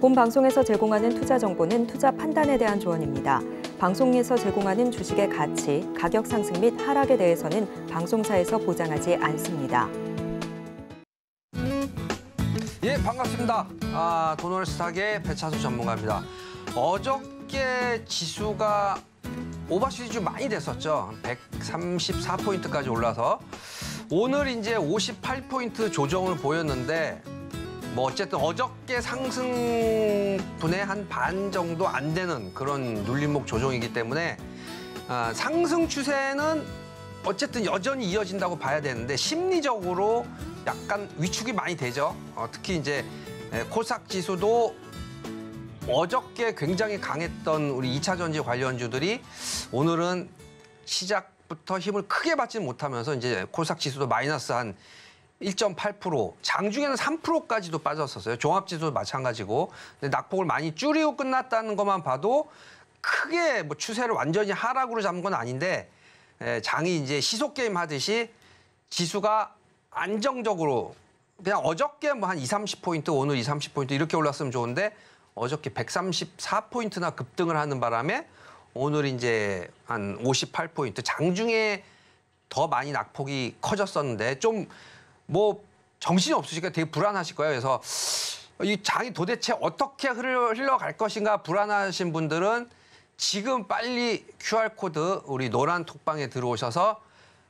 본 방송에서 제공하는 투자 정보는 투자 판단에 대한 조언입니다. 방송에서 제공하는 주식의 가치, 가격 상승 및 하락에 대해서는 방송사에서 보장하지 않습니다. 예, 반갑습니다. 아, 도널스탁의 배차수 전문가입니다. 어저께 지수가 오버시리 좀 많이 됐었죠. 134포인트까지 올라서 오늘 이제 58포인트 조정을 보였는데 뭐 어쨌든 어저께 상승분의 한 반 정도 안 되는 그런 눌림목 조정이기 때문에 아, 상승 추세는 어쨌든 여전히 이어진다고 봐야 되는데 심리적으로 약간 위축이 많이 되죠. 어, 특히 이제 코스닥 지수도 어저께 굉장히 강했던 우리 2차 전지 관련주들이 오늘은 시작 부터 힘을 크게 받지 못하면서 이제 코스닥 지수도 마이너스 한 1.8%, 장중에는 3%까지도 빠졌었어요. 종합지수도 마찬가지고 낙폭을 많이 줄이고 끝났다는 것만 봐도 크게 뭐 추세를 완전히 하락으로 잡은 건 아닌데 예, 장이 이제 시속 게임 하듯이 지수가 안정적으로 그냥 어저께 뭐 한 2, 30포인트, 오늘 2, 30포인트 이렇게 올랐으면 좋은데 어저께 134포인트나 급등을 하는 바람에 오늘 이제 한 58포인트 장중에 더 많이 낙폭이 커졌었는데 좀뭐 정신이 없으시니까 되게 불안하실 거예요. 그래서 이 장이 도대체 어떻게 흘러, 갈 것인가 불안하신 분들은 지금 빨리 QR코드 우리 노란 톡방에 들어오셔서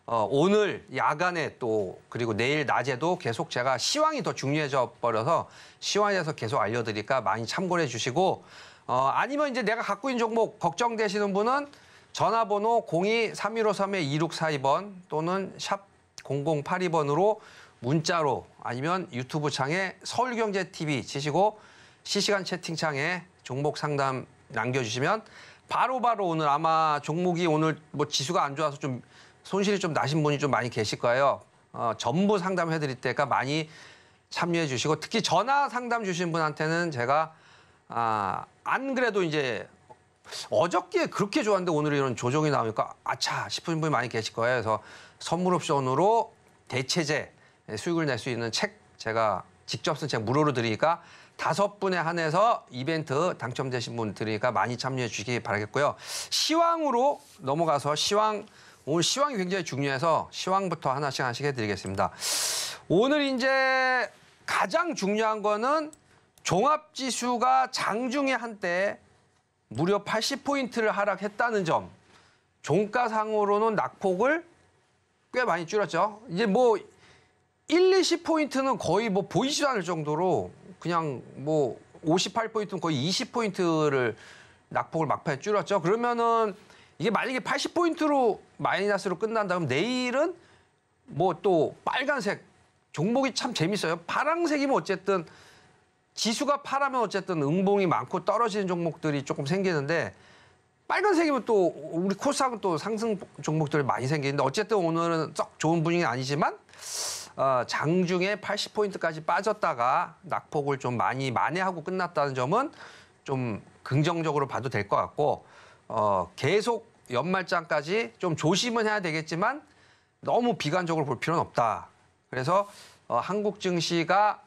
어, 오늘 야간에 또 그리고 내일 낮에도 계속 제가 시황이 더 중요해져 버려서 시황에서 계속 알려드리니까 많이 참고해 주시고 어, 아니면 이제 내가 갖고 있는 종목 걱정되시는 분은 전화번호 02-3153-2642번 또는 샵 0082번으로 문자로 아니면 유튜브 창에 서울경제TV 치시고 실시간 채팅창에 종목 상담 남겨주시면 바로바로 바로 오늘 아마 종목이 오늘 뭐 지수가 안 좋아서 좀 손실이 좀 나신 분이 좀 많이 계실 거예요. 어, 전부 상담해 드릴 때가 많이 참여해 주시고 특히 전화 상담 주신 분한테는 제가 아, 안 그래도 이제 어저께 그렇게 좋았는데 오늘 이런 조정이 나오니까 아차 싶은 분이 많이 계실 거예요. 그래서 선물 옵션으로 대체제 예, 수익을 낼 수 있는 책 제가 직접 쓴 책 무료로 드리니까 다섯 분에 한해서 이벤트 당첨되신 분 드리니까 많이 참여해 주시기 바라겠고요. 시황으로 넘어가서 시황 오늘 시황이 굉장히 중요해서 시황부터 하나씩 하나씩 해드리겠습니다. 오늘 이제 가장 중요한 거는 종합지수가 장중에 한때 무려 80포인트를 하락했다는 점. 종가상으로는 낙폭을 꽤 많이 줄였죠. 이제 뭐 1, 2, 10포인트는 거의 뭐 보이지도 않을 정도로 그냥 뭐 58포인트는 거의 20포인트를 낙폭을 막판에 줄였죠. 그러면은 이게 만약에 80포인트로 마이너스로 끝난다 면 내일은 뭐 또 빨간색 종목이 참 재밌어요. 파랑색이면 어쨌든 지수가 파라면 어쨌든 응봉이 많고 떨어지는 종목들이 조금 생기는데 빨간색이면 또 우리 코스하고 또 상승 종목들이 많이 생기는데 어쨌든 오늘은 썩 좋은 분위기는 아니지만 어, 장중에 80포인트까지 빠졌다가 낙폭을 좀 많이 만회하고 끝났다는 점은 좀 긍정적으로 봐도 될 것 같고 어, 계속 연말장까지 좀 조심은 해야 되겠지만 너무 비관적으로 볼 필요는 없다. 그래서 어, 한국 증시가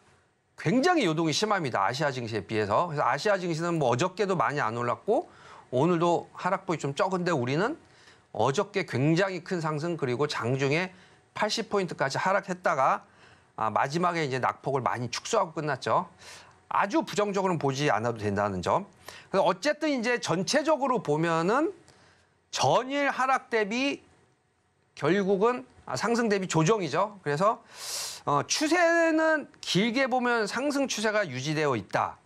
굉장히 요동이 심합니다. 아시아 증시에 비해서. 그래서 아시아 증시는 뭐 어저께도 많이 안 올랐고 오늘도 하락폭이 좀 적은데 우리는 어저께 굉장히 큰 상승 그리고 장중에 80포인트까지 하락했다가 아, 마지막에 이제 낙폭을 많이 축소하고 끝났죠. 아주 부정적으로 보지 않아도 된다는 점. 그래서 어쨌든 이제 전체적으로 보면은 전일 하락 대비 결국은 아, 상승 대비 조정이죠. 그래서 어, 추세는 길게 보면 상승 추세가 유지되어 있다.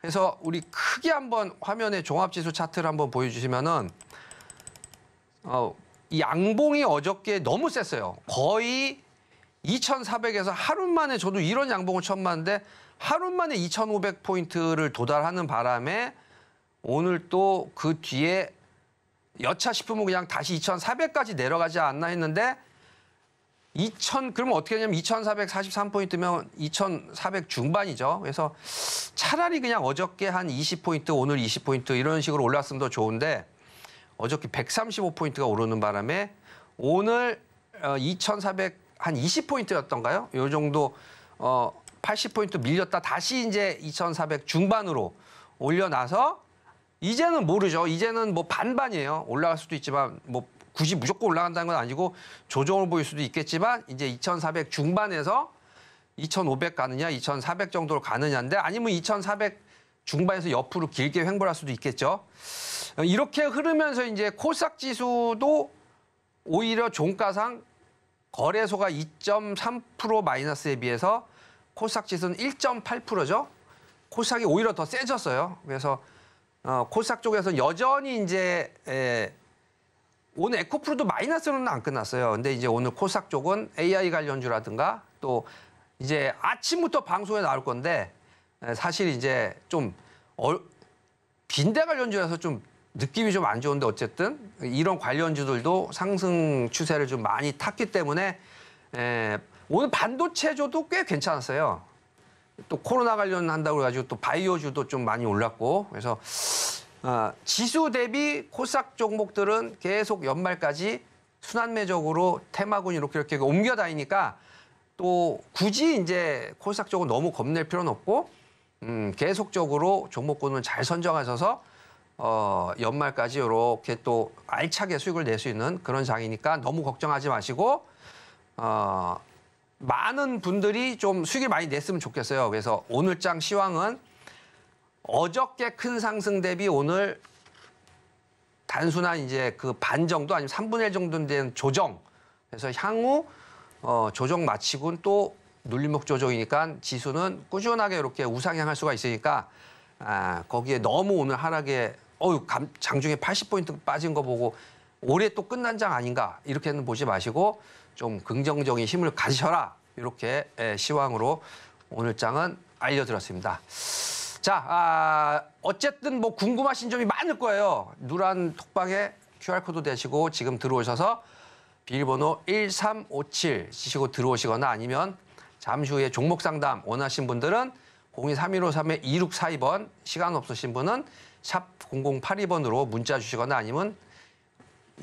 그래서 우리 크게 한번 화면에 종합지수 차트를 한번 보여주시면은 어, 양봉이 어저께 너무 셌어요. 거의 2,400에서 하루 만에 저도 이런 양봉을 처음 봤는데 하루 만에 2,500포인트를 도달하는 바람에 오늘 또 그 뒤에 여차 싶으면 그냥 다시 2,400까지 내려가지 않나 했는데 2,000 그러면 어떻게 되냐면 2,443포인트면 2,400 중반이죠. 그래서 차라리 그냥 어저께 한 20포인트 오늘 20포인트 이런 식으로 올랐으면 더 좋은데 어저께 135포인트가 오르는 바람에 오늘 2,400한 어, 20포인트였던가요? 요 정도 어 80포인트 밀렸다 다시 이제 2,400 중반으로 올려놔서 이제는 모르죠. 이제는 뭐 반반이에요. 올라갈 수도 있지만 뭐 굳이 무조건 올라간다는 건 아니고 조정을 보일 수도 있겠지만 이제 2,400 중반에서 2,500 가느냐, 2,400 정도로 가느냐인데 아니면 2,400 중반에서 옆으로 길게 횡보할 수도 있겠죠. 이렇게 흐르면서 이제 코스닥 지수도 오히려 종가상 거래소가 2.3% 마이너스에 비해서 코스닥 지수는 1.8%죠. 코스닥이 오히려 더 세졌어요. 그래서 어, 코스닥 쪽에서 여전히 이제 에, 오늘 에코프로도 마이너스로는 안 끝났어요. 근데 이제 오늘 코스닥 쪽은 AI 관련주라든가 또 이제 아침부터 방송에 나올 건데 사실 이제 좀 어, 빈대 관련주라서 좀 느낌이 좀 안 좋은데 어쨌든 이런 관련주들도 상승 추세를 좀 많이 탔기 때문에 에, 예, 오늘 반도체조도 꽤 괜찮았어요. 또 코로나 관련한다고 해가지고또 바이오주도 좀 많이 올랐고 그래서 어, 지수 대비 코싹 종목들은 계속 연말까지 순환매적으로 테마군 이렇게 이렇게 옮겨 다니니까 또 굳이 이제 코싹닥 쪽은 너무 겁낼 필요는 없고 음, 계속적으로 종목군을잘 선정하셔서 어, 연말까지 이렇게 또 알차게 수익을 낼 수 있는 그런 장이니까 너무 걱정하지 마시고 어, 많은 분들이 좀 수익을 많이 냈으면 좋겠어요. 그래서 오늘 장 시황은 어저께 큰 상승 대비 오늘 단순한 이제 그 반 정도 아니면 3분의 1 정도 된 조정. 그래서 향후 어, 조정 마치고는 또 눌림목 조정이니까 지수는 꾸준하게 이렇게 우상향할 수가 있으니까 아, 거기에 너무 오늘 하락에 어유 장중에 80포인트 빠진 거 보고 올해 또 끝난 장 아닌가 이렇게는 보지 마시고 좀 긍정적인 힘을 가지셔라 이렇게 예, 시황으로 오늘 장은 알려드렸습니다. 자, 아, 어쨌든 뭐 궁금하신 점이 많을 거예요. 누란 톡방에 QR코드 되시고 지금 들어오셔서 비밀번호 1357 쓰시고 들어오시거나 아니면 잠시 후에 종목 상담 원하신 분들은 02315-3-2642번 시간 없으신 분은 샵 0082번으로 문자 주시거나 아니면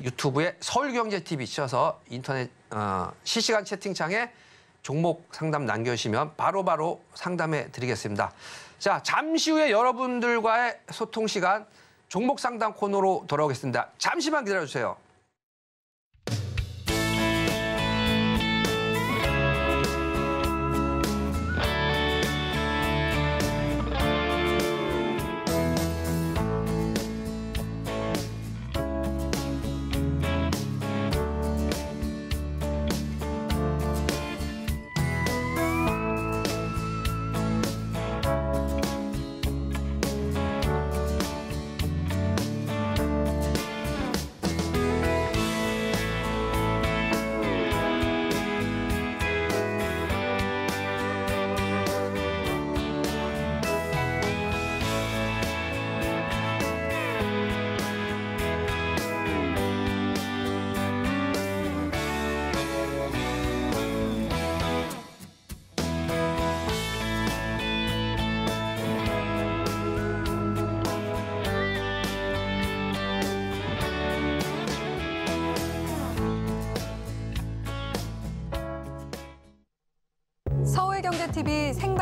유튜브에 서울경제TV 치셔서 인터넷 어, 실시간 채팅창에 종목 상담 남겨주시면 바로바로 상담해 드리겠습니다. 자, 잠시 후에 여러분들과의 소통 시간 종목 상담 코너로 돌아오겠습니다. 잠시만 기다려주세요.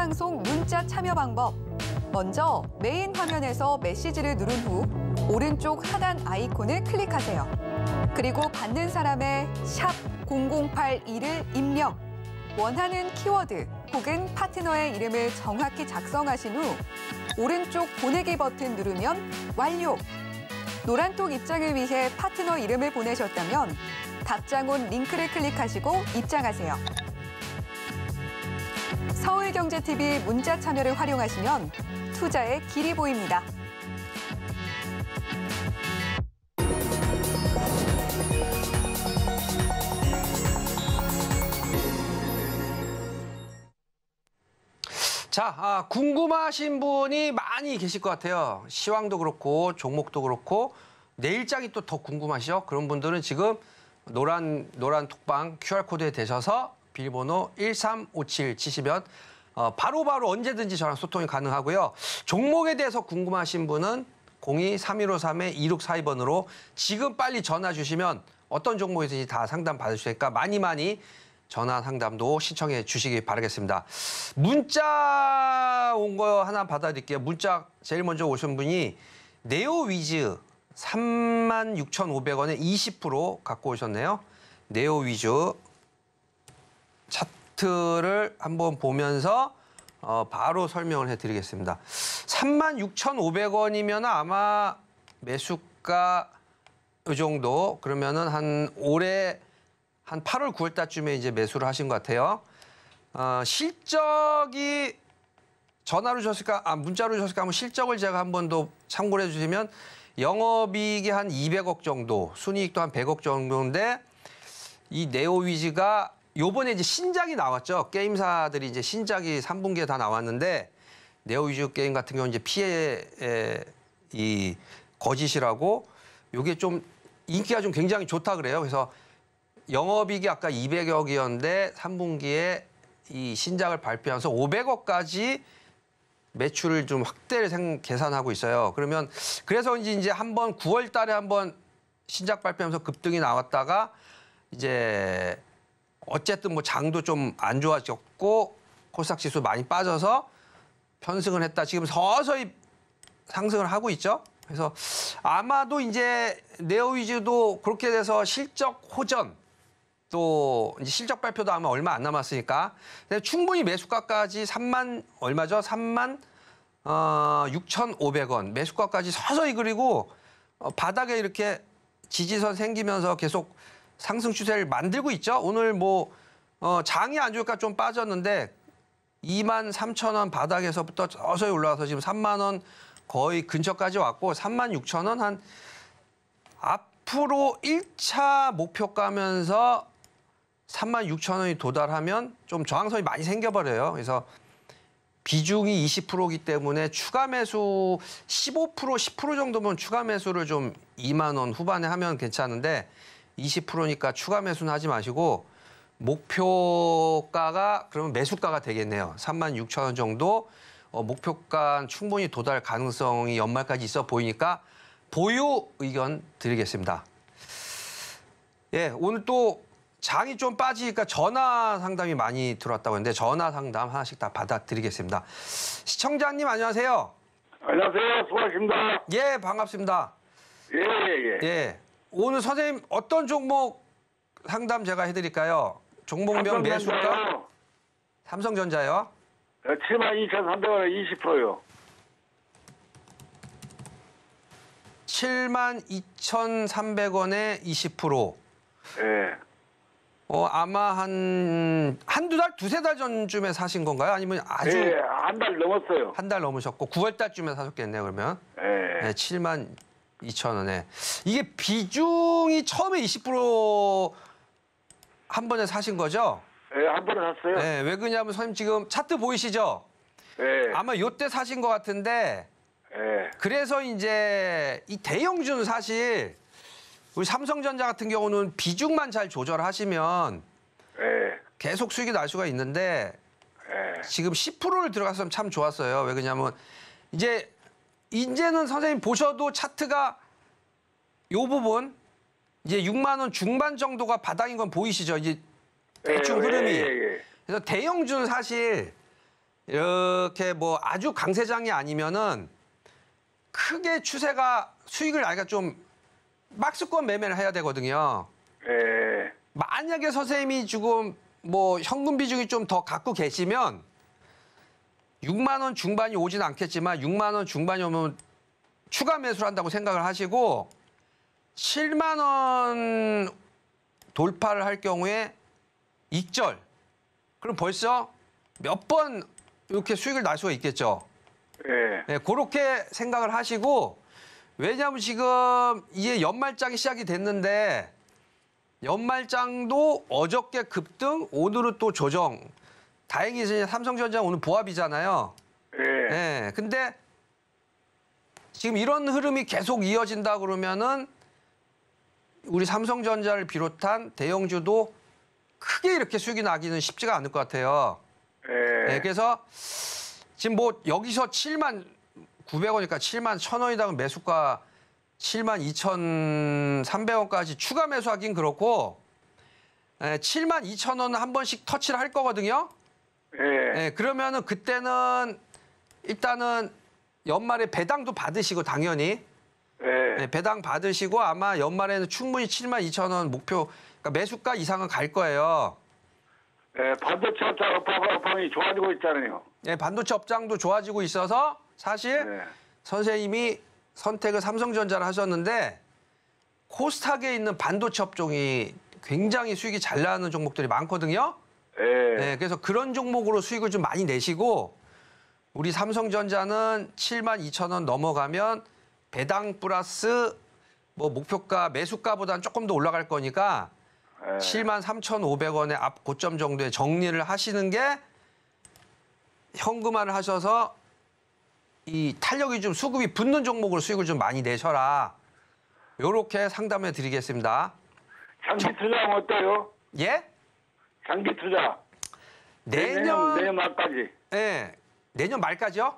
생방송 문자 참여 방법. 먼저 메인 화면에서 메시지를 누른 후 오른쪽 하단 아이콘을 클릭하세요. 그리고 받는 사람의 샵 0081을 입력. 원하는 키워드 혹은 파트너의 이름을 정확히 작성하신 후 오른쪽 보내기 버튼 누르면 완료. 노란톡 입장을 위해 파트너 이름을 보내셨다면 답장온 링크를 클릭하시고 입장하세요. 서울경제TV 문자 참여를 활용하시면 투자의 길이 보입니다. 자, 아, 궁금하신 분이 많이 계실 것 같아요. 시황도 그렇고 종목도 그렇고 내일장이 또 더 궁금하시죠? 그런 분들은 지금 노란 노란 톡방 QR 코드에 대셔서 비밀번호 1357 지시면 어, 바로바로 언제든지 저랑 소통이 가능하고요. 종목에 대해서 궁금하신 분은 02-3153-2642번으로 지금 빨리 전화 주시면 어떤 종목이든지 다 상담 받을 수 있으니까 많이 많이 전화 상담도 신청해 주시기 바라겠습니다. 문자 온 거 하나 받아드릴게요. 문자 제일 먼저 오신 분이 네오위즈 36,500원에 20% 갖고 오셨네요. 네오위즈 차트를 한번 보면서 어, 바로 설명을 해드리겠습니다. 36,500원이면 아마 매수가 이 정도 그러면은 한 올해 한 8월 9월 달쯤에 이제 매수를 하신 것 같아요. 어, 실적이 전화로 주셨을까 아 문자로 주셨을까 한번 실적을 제가 한 번 더 참고를 해주시면 영업이익이 한 200억 정도 순이익도 한 100억 정도인데 이 네오위즈가 요번에 이제 신작이 나왔죠. 게임사들이 이제 신작이 3분기에 다 나왔는데 네오위즈 게임 같은 경우는 이제 피해의 이 거짓이라고 요게 좀 인기가 좀 굉장히 좋다 그래요. 그래서 영업이익이 아까 200억이었는데 3분기에 이 신작을 발표하면서 500억까지 매출을 좀 확대를 생, 계산하고 있어요. 그러면 그래서인제 이제 한 번 9월 달에 한 번 신작 발표하면서 급등이 나왔다가 이제 어쨌든 뭐 장도 좀 안 좋아졌고 코스닥 지수 많이 빠져서 편승을 했다. 지금 서서히 상승을 하고 있죠. 그래서 아마도 이제 네오위즈도 그렇게 돼서 실적 호전 또 이제 실적 발표도 아마 얼마 안 남았으니까 충분히 매수가까지 3만 얼마죠? 3만 어, 6,500원 매수가까지 서서히 그리고 어, 바닥에 이렇게 지지선 생기면서 계속 상승 추세를 만들고 있죠. 오늘 뭐 어, 장이 안 좋을까 좀 빠졌는데 2만 3천 원 바닥에서부터 서서히 올라와서 지금 3만 원 거의 근처까지 왔고 3만 6천 원한 앞으로 1차 목표 가면서 3만 6천 원이 도달하면 좀 저항선이 많이 생겨버려요. 그래서 비중이 20%이기 때문에 추가 매수 15% 10% 정도면 추가 매수를 좀 2만 원 후반에 하면 괜찮은데 20%니까 추가 매수는 하지 마시고 목표가가 그러면 매수가가 되겠네요. 3만 6천 원 정도 어, 목표가 충분히 도달 가능성이 연말까지 있어 보이니까 보유 의견 드리겠습니다. 예, 오늘 또 장이 좀 빠지니까 전화 상담이 많이 들어왔다고 했는데 전화 상담 하나씩 다 받아드리겠습니다. 시청자님 안녕하세요. 안녕하세요. 수고하십니다. 예, 반갑습니다. 예, 예, 예. 예. 오늘 선생님 어떤 종목 상담 제가 해드릴까요? 종목명 매수가? 삼성전자요? 7 2 3 20%요. 72,300원에 20%. 예. 어, 아마 한, 한두 달, 두세 달 전쯤에 사신 건가요? 아니면 아주. 예, 한달 넘었어요. 한 달 넘으셨고, 9월 달쯤에 사셨겠네요, 그러면. 예. 네, 2,000원에 이게 비중이 처음에 20%한 번에 사신 거죠? 네, 한 번에 샀어요. 네, 왜 그러냐면 선생님 지금 차트 보이시죠? 네. 아마 요때 사신 것 같은데 네. 그래서 이제 이 대형주는 사실 우리 삼성전자 같은 경우는 비중만 잘 조절하시면 네. 계속 수익이 날 수가 있는데 네. 지금 10%를 들어갔으면 참 좋았어요. 왜 그러냐면 이제 이제는 선생님 보셔도 차트가 요 부분 이제 6만 원 중반 정도가 바닥인 건 보이시죠? 이제 대충 예, 예, 흐름이. 예, 그래서 대형주는 사실 이렇게 뭐 아주 강세장이 아니면은 크게 추세가 수익을 아이가 좀 박스권 매매를 해야 되거든요. 만약에 선생님이 지금 뭐 현금 비중이 좀 더 갖고 계시면 6만 원 중반이 오진 않겠지만 6만 원 중반이 오면 추가 매수를 한다고 생각을 하시고 7만 원 돌파를 할 경우에 익절 그럼 벌써 몇 번 이렇게 수익을 날 수가 있겠죠. 네. 네, 그렇게 생각을 하시고 왜냐하면 지금 이게 연말장이 시작이 됐는데 연말장도 어저께 급등 오늘은 또 조정 다행히 이제 삼성전자 오늘 보합이잖아요. 예. 예. 근데 지금 이런 흐름이 계속 이어진다 그러면은 우리 삼성전자를 비롯한 대형주도 크게 이렇게 수익이 나기는 쉽지가 않을 것 같아요. 예. 예, 그래서 지금 뭐 여기서 7만 900원이니까 7만 1,000원이다 매수가 7만 2,300원까지 추가 매수하긴 그렇고 7만 예, 2천 원한 번씩 터치를 할 거거든요. 예. 네, 그러면은 그때는 일단은 연말에 배당도 받으시고 당연히 예. 네, 배당 받으시고 아마 연말에는 충분히 7만 2천 원 목표 그러니까 매수가 이상은 갈 거예요. 예, 반도체 업장 업황이 좋아지고 있잖아요. 예, 반도체 업장도 좋아지고 있어서 사실 예. 선생님이 선택을 삼성전자를 하셨는데 코스닥에 있는 반도체 업종이 굉장히 수익이 잘 나는 종목들이 많거든요. 예. 네, 그래서 그런 종목으로 수익을 좀 많이 내시고 우리 삼성전자는 7만 2천 원 넘어가면 배당 플러스 뭐 목표가 매수가보다는 조금 더 올라갈 거니까 예. 7만 3,500원의 앞 고점 정도에 정리를 하시는 게 현금화를 하셔서 이 탄력이 좀 수급이 붙는 종목으로 수익을 좀 많이 내셔라. 요렇게 상담해 드리겠습니다. 장기 투자하면 어때요? 예? 장기 투자. 내년 내년, 말까지. 예. 내년 말까지요?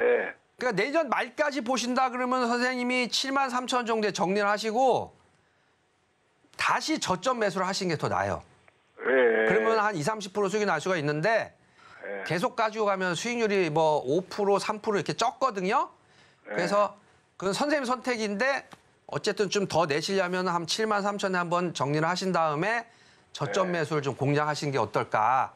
예. 그러니까 내년 말까지 보신다 그러면 선생님이 7만 3천 정도에 정리를 하시고 다시 저점 매수를 하시는 게 더 나아요. 예. 그러면 한 2, 30% 수익이 날 수가 있는데 예. 계속 가지고 가면 수익률이 뭐 5%, 3% 이렇게 적거든요. 예. 그래서 그건 선생님 선택인데 어쨌든 좀 더 내시려면 한 7만 3천에 한번 정리를 하신 다음에 저점 네. 매수를 좀공략하신게 어떨까.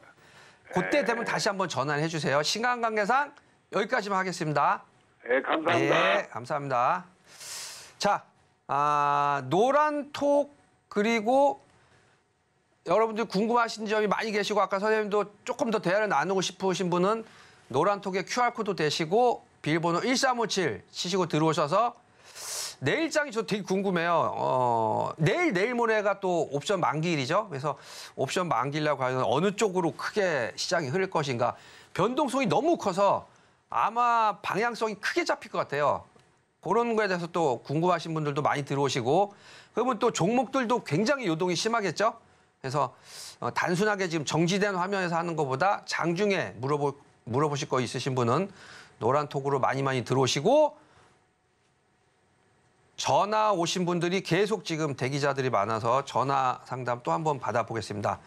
그때 네. 되면 다시 한번 전화를해 주세요. 시간 관계상 여기까지만 하겠습니다. 네, 감사합니다. 예, 감사합니다. 자, 아, 노란 톡 그리고 여러분들 궁금하신 점이 많이 계시고 아까 선생님도 조금 더 대화를 나누고 싶으신 분은 노란톡에 QR코드 되시고 비밀번호 1357 치시고 들어오셔서 내일장이 저 되게 궁금해요. 어, 내일 내일 모레가 또 옵션 만기일이죠. 그래서 옵션 만기일과 과연 어느 쪽으로 크게 시장이 흐를 것인가. 변동성이 너무 커서 아마 방향성이 크게 잡힐 것 같아요. 그런 거에 대해서 또 궁금하신 분들도 많이 들어오시고 그러면 또 종목들도 굉장히 요동이 심하겠죠. 그래서 어, 단순하게 지금 정지된 화면에서 하는 것보다 장중에 물어보, 물어보실 거 있으신 분은 노란 톡으로 많이 많이 들어오시고 전화 오신 분들이 계속 지금 대기자들이 많아서 전화 상담 또 한 번 받아보겠습니다.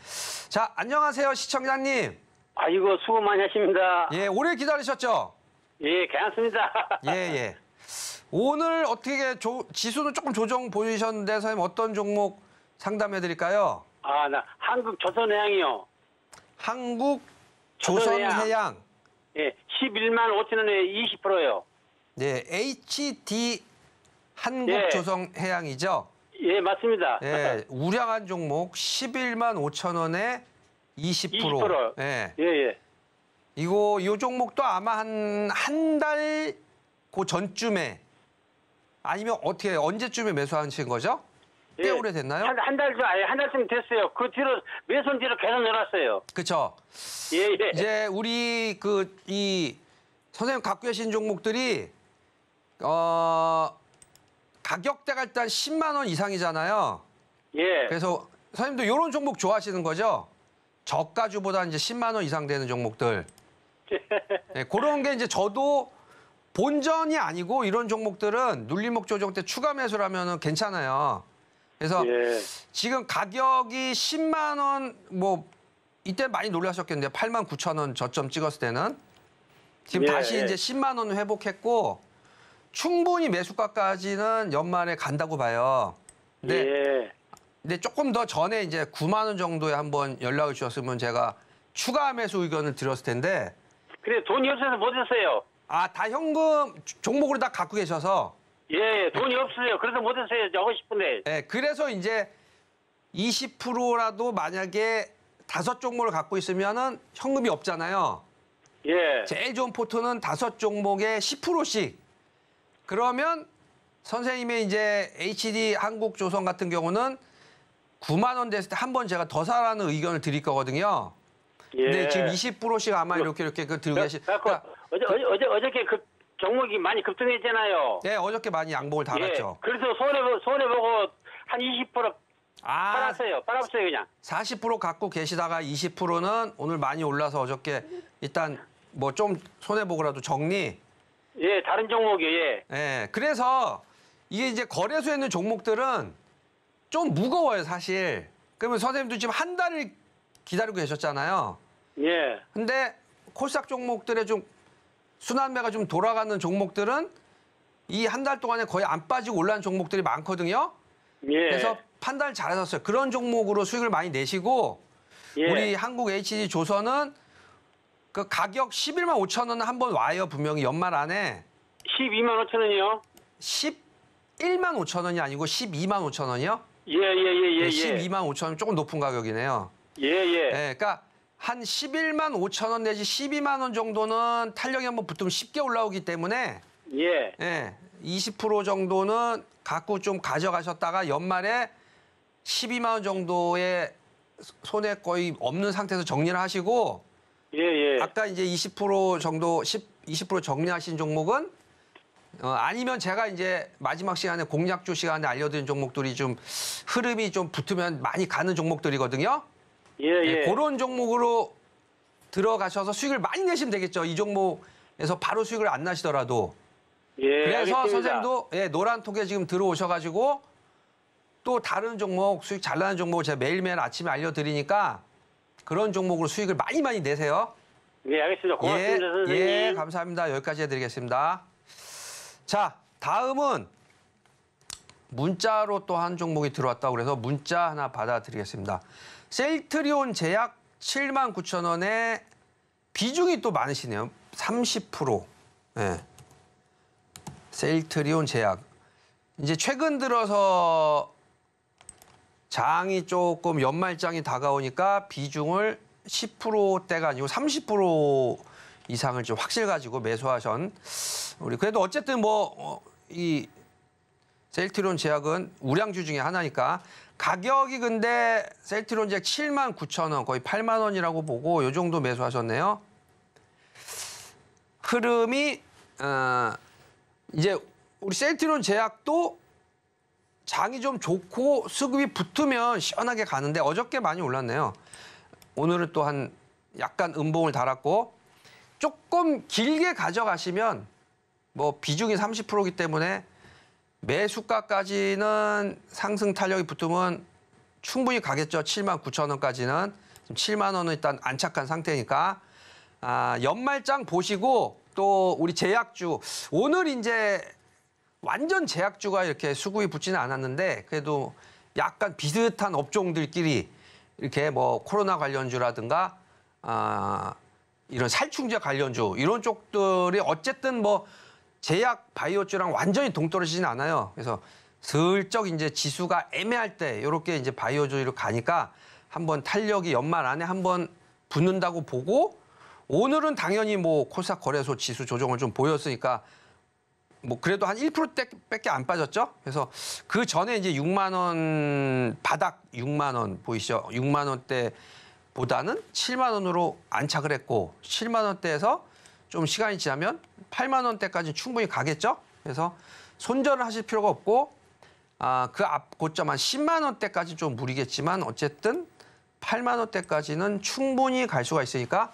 자, 안녕하세요, 시청자님. 아이고, 수고 많이 하십니다. 예, 오래 기다리셨죠? 예, 괜찮습니다. 예, 예. 오늘 어떻게 조, 지수는 조금 조정 보이셨는데 선생님 어떤 종목 상담해 드릴까요? 아, 나 한국 조선해양이요. 한국 조선해양. 조선해양. 예, 11만 5천 원에 20%요. 네, HDL 한국조성해양이죠? 예. 예, 맞습니다. 예, 우량한 종목 11만 5천 원에 20%. 20%. 예. 예, 예. 이거 이 종목도 아마 한 한달그 전쯤에 아니면 어떻게 언제쯤에 매수하신 거죠? 꽤 예. 오래됐나요? 한, 한 달, 아니, 한 달쯤 됐어요. 그 뒤로, 매선 뒤로 계속 내놨어요. 그쵸. 예, 예. 이제 우리 그, 이, 선생님 갖고 계신 종목들이, 어, 가격대가 일단 10만 원 이상이잖아요. 예. 그래서 선생님도 이런 종목 좋아하시는 거죠? 저가주보다 이제 10만 원 이상 되는 종목들. 네, 그런 게 이제 저도 본전이 아니고 이런 종목들은 눌림목 조정 때 추가 매수를하면 괜찮아요. 그래서 예. 지금 가격이 10만 원 뭐 이때 많이 놀라셨겠는데 8만 9천 원 저점 찍었을 때는 지금 예. 다시 예. 이제 10만 원 회복했고 충분히 매수가까지는 연말에 간다고 봐요. 네. 예. 근데 조금 더 전에 이제 9만 원 정도에 한번 연락을 주셨으면 제가 추가 매수 의견을 드렸을 텐데. 그래 돈이 없어서 못 했어요. 아 다 현금 종목으로 다 갖고 계셔서. 예, 돈이 없어요. 그래서 못 했어요. 하고 싶은데. 예, 그래서 이제 20%라도 만약에 다섯 종목을 갖고 있으면은 현금이 없잖아요. 예. 제일 좋은 포트는 다섯 종목에 10%씩 그러면 선생님의 이제 HD 한국 조선 같은 경우는 9만 원 됐을 때 한 번 제가 더 사라는 의견을 드릴 거거든요. 예. 근데 지금 20%씩 아마 이렇게 이렇게 그 들고 계시. 그러니까 어제 어제 어제 어저께 그 종목이 많이 급등했잖아요. 네, 어저께 많이 양봉을 달았죠. 예. 그래서 손해 손해 보고 한 20% 아, 팔았어요. 팔았어요, 그냥. 40% 갖고 계시다가 20%는 오늘 많이 올라서 어저께 일단 뭐 좀 손해 보고라도 정리 예, 다른 종목이요. 예. 예. 그래서 이게 이제 거래소에 있는 종목들은 좀 무거워요, 사실. 그러면 선생님도 지금 한 달을 기다리고 계셨잖아요. 예. 근데 코스닥 종목들의 좀 순환매가 좀 돌아가는 종목들은 이 한 달 동안에 거의 안 빠지고 올라온 종목들이 많거든요. 예. 그래서 판단을 잘하셨어요. 그런 종목으로 수익을 많이 내시고 예. 우리 한국 HD 조선은 그 가격 11만 5천 원 한 번 와요 분명히 연말 안에 12만 5천 원이요. 11만 5천 원이 아니고 12만 5천 원이요? 예, 예, 예, 예. 네, 12만 5천 원 조금 높은 가격이네요. 예, 예. 네, 그러니까 한 11만 5천 원 내지 12만 원 정도는 탄력이 한번 붙으면 쉽게 올라오기 때문에 예. 예, 20% 정도는 갖고 좀 가져가셨다가 연말에 12만 원 정도의 손해 거의 없는 상태에서 정리를 하시고 예, 예. 아까 이제 20% 정도 10, 20% 정리하신 종목은 어, 아니면 제가 이제 마지막 시간에 공략주 시간에 알려드린 종목들이 좀 흐름이 좀 붙으면 많이 가는 종목들이거든요. 예, 네, 예. 네, 그런 종목으로 들어가셔서 수익을 많이 내시면 되겠죠. 이 종목에서 바로 수익을 안 나시더라도. 예, 그래서 알겠습니다. 선생님도 예, 노란 톡에 지금 들어오셔가지고 또 다른 종목 수익 잘 나는 종목 을 제가 매일매일 아침에 알려드리니까 그런 종목으로 수익을 많이 많이 내세요. 네, 알겠습니다. 고맙습니다, 예, 선생님. 예, 감사합니다. 여기까지 해드리겠습니다. 자, 다음은 문자로 또 한 종목이 들어왔다고 그래서 문자 하나 받아드리겠습니다. 셀트리온 제약 7만 9천 원에 비중이 또 많으시네요. 30%. 예. 셀트리온 제약. 이제 최근 들어서 장이 조금 연말장이 다가오니까 비중을 10%대가 아니고 30% 이상을 좀 확실 가지고 매수하신 우리 그래도 어쨌든 뭐이 어, 셀트론 제약은 우량주 중에 하나니까 가격이 근데 셀트론 제약 7만 9천 원 거의 8만 원이라고 보고 요 정도 매수하셨네요. 흐름이 어, 이제 우리 셀트론 제약도 장이 좀 좋고 수급이 붙으면 시원하게 가는데 어저께 많이 올랐네요. 오늘은 또 한 약간 음봉을 달았고 조금 길게 가져가시면 뭐 비중이 30%이기 때문에 매수가까지는 상승 탄력이 붙으면 충분히 가겠죠. 7만 9천 원까지는. 7만 원은 일단 안착한 상태니까 아, 연말장 보시고 또 우리 제약주 오늘 이제 완전 제약주가 이렇게 수구에 붙지는 않았는데 그래도 약간 비슷한 업종들끼리 이렇게 뭐 코로나 관련주라든가 아 이런 살충제 관련주 이런 쪽들이 어쨌든 뭐 제약 바이오주랑 완전히 동떨어지진 않아요. 그래서 슬쩍 이제 지수가 애매할 때 이렇게 이제 바이오주로 가니까 한번 탄력이 연말 안에 한번 붙는다고 보고 오늘은 당연히 뭐 코스닥 거래소 지수 조정을 좀 보였으니까 뭐 그래도 한 1%밖에 안 빠졌죠. 그래서 그 전에 이제 6만 원 바닥 6만 원 보이시죠? 6만 원대 보다는 7만 원으로 안착을 했고 7만 원대에서 좀 시간이 지나면 8만 원대까지 충분히 가겠죠. 그래서 손절을 하실 필요가 없고 아, 그 앞 고점 한 10만 원대까지 좀 무리겠지만 어쨌든 8만 원대까지는 충분히 갈 수가 있으니까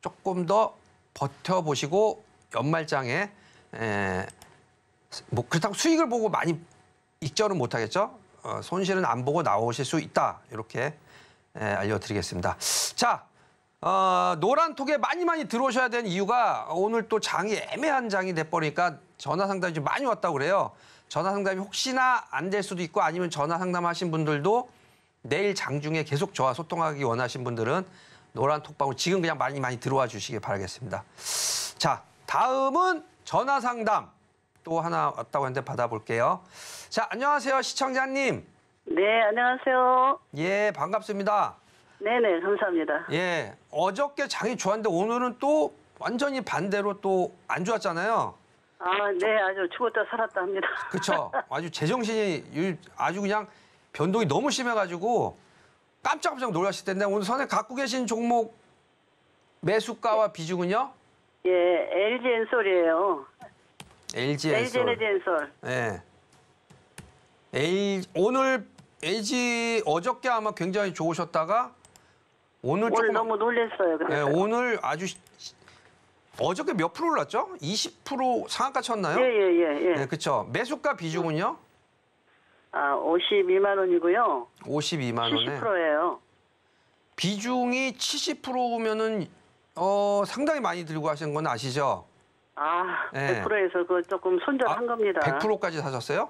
조금 더 버텨보시고 연말장에 에, 뭐 그렇다고 수익을 보고 많이 익절은 못하겠죠. 어, 손실은 안 보고 나오실 수 있다. 이렇게 예, 알려드리겠습니다. 자, 어, 노란톡에 많이 많이 들어오셔야 되는 이유가 오늘 또 장이 애매한 장이 돼버리니까 전화 상담이 좀 많이 왔다고 그래요. 전화 상담이 혹시나 안 될 수도 있고 아니면 전화 상담하신 분들도 내일 장 중에 계속 저와 소통하기 원하신 분들은 노란 톡방으로 지금 그냥 많이 많이 들어와 주시길 바라겠습니다. 자, 다음은 전화 상담. 또 하나 왔다고 했는데 받아볼게요. 자, 안녕하세요, 시청자님. 네, 안녕하세요. 예, 반갑습니다. 네네, 감사합니다. 예, 어저께 장이 좋았는데 오늘은 또 완전히 반대로 또 안 좋았잖아요. 아, 네, 아주 죽었다 살았다 합니다. 그렇죠. 아주 제정신이 아주 그냥 변동이 너무 심해가지고 깜짝깜짝 놀라실 텐데 오늘 선에 갖고 계신 종목 매수가와 예. 비중은요? 예, LG 엔솔이에요. LG 엔솔. l 에너 네. 에이, 오늘 LG 어저께 아마 굉장히 좋으셨다가 오늘 좀늘 조금 너무 놀랐어요. 네, 예, 오늘 아주 어저께 몇 프로 올랐죠? 20% 상한가 쳤나요? 예, 예, 예, 예. 그렇죠. 매수가 비중은요? 아, 52만 원이고요. 52만 원에 70%예요. 비중이 70%면은 어 상당히 많이 들고 하신 건 아시죠? 아, 100%에서 예. 그 조금 손절한 아, 겁니다. 100%까지 사셨어요?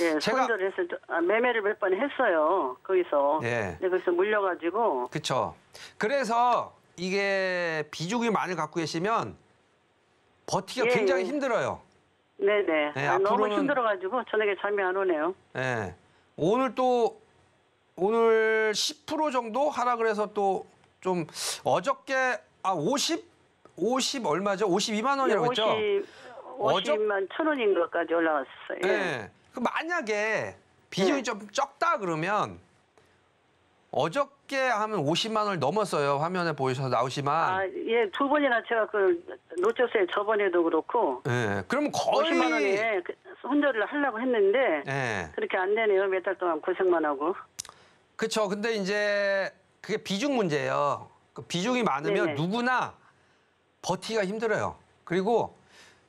예, 제가- 손절해서 아, 매매를 몇 번 했어요. 거기서. 예. 근데 거서 물려가지고 그쵸. 그래서 이게 비중이 많이 갖고 계시면 버티기가 예, 굉장히 예. 힘들어요. 네네. 네, 네. 예, 아, 앞으로는- 힘들어가지고 저녁에 잠이 안 오네요. 예. 오늘 또 오늘 10% 정도 하락을 해서 또 좀 어저께 아50 50 얼마죠? 52만 원이라고 했죠? 50, 50만 천 원인 것까지 올라왔어요. 네. 예. 네. 그 만약에 비중이 네. 좀 적다 그러면 어저께 하면 50만 원을 넘었어요. 화면에 보이셔서 나오시만. 아, 예, 두 번이나 제가 그 놓쳤어요. 저번에도 그렇고. 예. 그럼 거의 50만 원에 그 손절을 하려고 했는데 예. 그렇게 안 되네요. 몇 달 동안 고생만 하고. 그쵸 근데 이제 그게 비중 문제예요. 그 비중이 많으면 네네. 누구나 버티기가 힘들어요. 그리고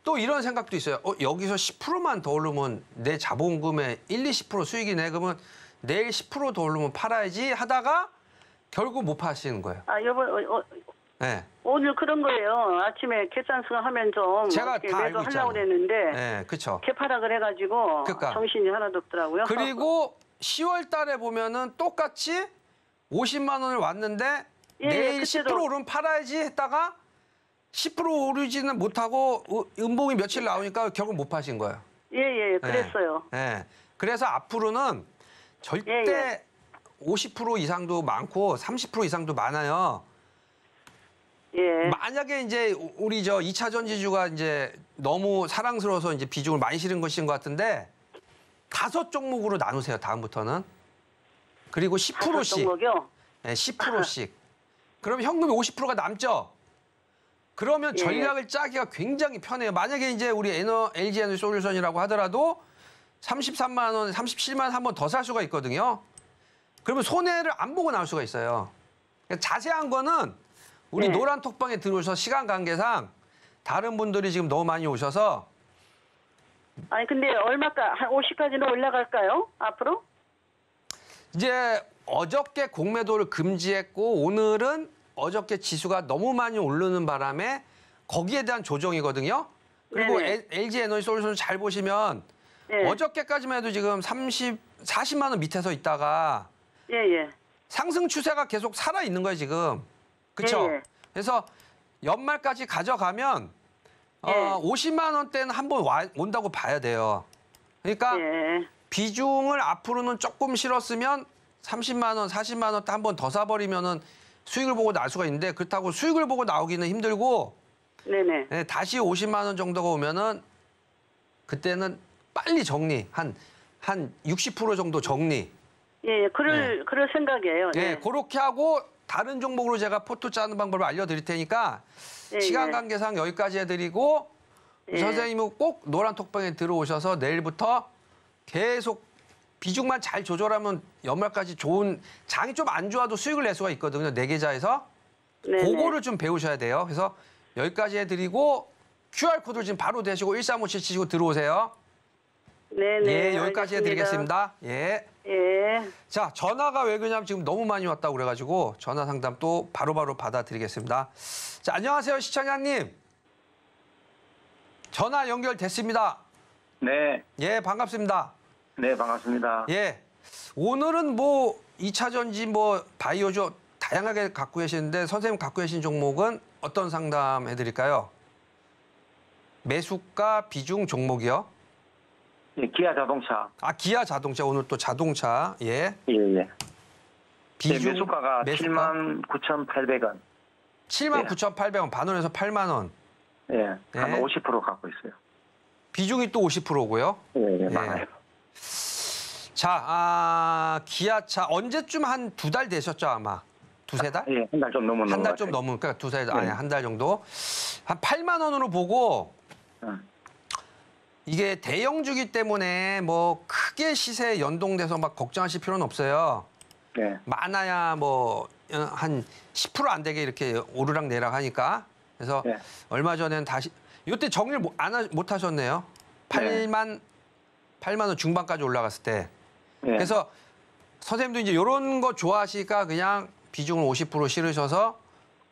또 이런 생각도 있어요. 어, 여기서 10%만 더 오르면 내 자본금의 1, 20%수익이내 그러면 내일 10%더 오르면 팔아야지 하다가 결국 못 파시는 거예요. 아, 여보, 어, 어, 네. 오늘 그런 거예요. 아침에 계산수 하면 좀 제가 다 알고 하려고 그랬는데 네, 예, 그렇죠. 개파라 그래가지고 그러니까. 정신이 하나도 없더라고요. 그리고 10월 달에 보면은 똑같이 50만 원을 왔는데 예, 예 내일 10% 오르면 팔아야지 했다가 10% 오르지는 못하고 은봉이 며칠 나오니까 결국 못 파신 거예요. 예예 예, 예. 예. 그랬어요. 예. 예. 그래서 앞으로는 절대 예, 예. 50% 이상도 많고 30% 이상도 많아요. 예. 만약에 이제 우리 저 2차 전지주가 이제 너무 사랑스러워서 이제 비중을 많이 실은 것인 것 같은데 다섯 종목으로 나누세요. 다음부터는. 그리고 10%씩. 다섯 종목이요? 네, 10%씩. 그럼 현금이 50%가 남죠? 그러면 예. 전략을 짜기가 굉장히 편해요. 만약에 이제 우리 에너, LG 에너지 솔루션이라고 하더라도 33만 원, 37만 원 한 번 더 살 수가 있거든요. 그러면 손해를 안 보고 나올 수가 있어요. 그러니까 자세한 거는 우리 네. 노란 톡방에 들어오셔서 시간 관계상 다른 분들이 지금 너무 많이 오셔서 아니 근데 얼마까 한 50까지는 올라갈까요? 앞으로? 이제 어저께 공매도를 금지했고 오늘은 어저께 지수가 너무 많이 오르는 바람에 거기에 대한 조정이거든요. 그리고 네네. LG 에너지 솔루션 잘 보시면 네. 어저께까지만 해도 지금 30, 40만 원 밑에서 있다가 예예. 예. 상승 추세가 계속 살아 있는 거예요 지금. 그렇죠? 그래서 연말까지 가져가면 어, 예. 어, 50만 원대는 한번 온다고 봐야 돼요. 그러니까 예. 비중을 앞으로는 조금 실었으면 30만 원, 40만 원대 한번 더 사버리면은 수익을 보고 나올 수가 있는데 그렇다고 수익을 보고 나오기는 힘들고 네네. 네, 다시 50만 원 정도가 오면은 그때는 빨리 정리 한한 60% 정도 정리. 예, 예, 그럴 네. 그럴 생각이에요. 예, 네. 예, 그렇게 하고 다른 종목으로 제가 포토 짜는 방법을 알려드릴 테니까 예, 시간 예. 관계상 여기까지 해드리고 선생님은 꼭 노란 톡방에 들어오셔서 내일부터 계속 비중만 잘 조절하면 연말까지 좋은 장이 좀 안 좋아도 수익을 낼 수가 있거든요. 네 계좌에서. 네, 네. 그거를 좀 배우셔야 돼요. 그래서 여기까지 해드리고 QR코드를 지금 바로 대시고 1357 치시고 들어오세요. 네네. 네. 예, 여기까지 알겠습니다. 해드리겠습니다. 예. 예. 자, 전화가 왜 그러냐면 지금 너무 많이 왔다고 그래가지고 전화 상담 또 바로바로 받아드리겠습니다. 자, 안녕하세요, 시청자님. 전화 연결됐습니다. 네. 예, 반갑습니다. 네, 반갑습니다. 예. 오늘은 뭐 2차 전지 뭐 바이오조 다양하게 갖고 계시는데 선생님 갖고 계신 종목은 어떤 상담 해드릴까요? 매수가 비중 종목이요? 예, 기아 자동차. 아 기아 자동차 오늘 또 자동차 예. 예, 예. 네, 비중 네, 매수가가 매수가? 7 9,800원. 7 9,800원 반원에서 8만 원. 예. 예. 한50% 갖고 있어요. 비중이 또 50%고요? 예, 예, 예, 맞아요. 자, 아, 기아차 언제쯤 한 두 달 되셨죠 아마? 두세 달? 아, 예, 한달 좀 넘은 한달 좀 넘은 그러니까 두세 달 아니 네. 한달 정도 한 8만 원으로 보고 네. 이게 대형주기 때문에 뭐 크게 시세 연동돼서 막 걱정하실 필요는 없어요. 네. 많아야 뭐한 어, 10%안 되게 이렇게 오르락 내락 하니까 그래서 네. 얼마 전에는 다시 이때 정리를 못, 하, 셨네요 8만 8만 원 중반까지 올라갔을 때. 네. 그래서 선생님도 이제 이런 거 좋아하시니까 그냥 비중을 50% 실으셔서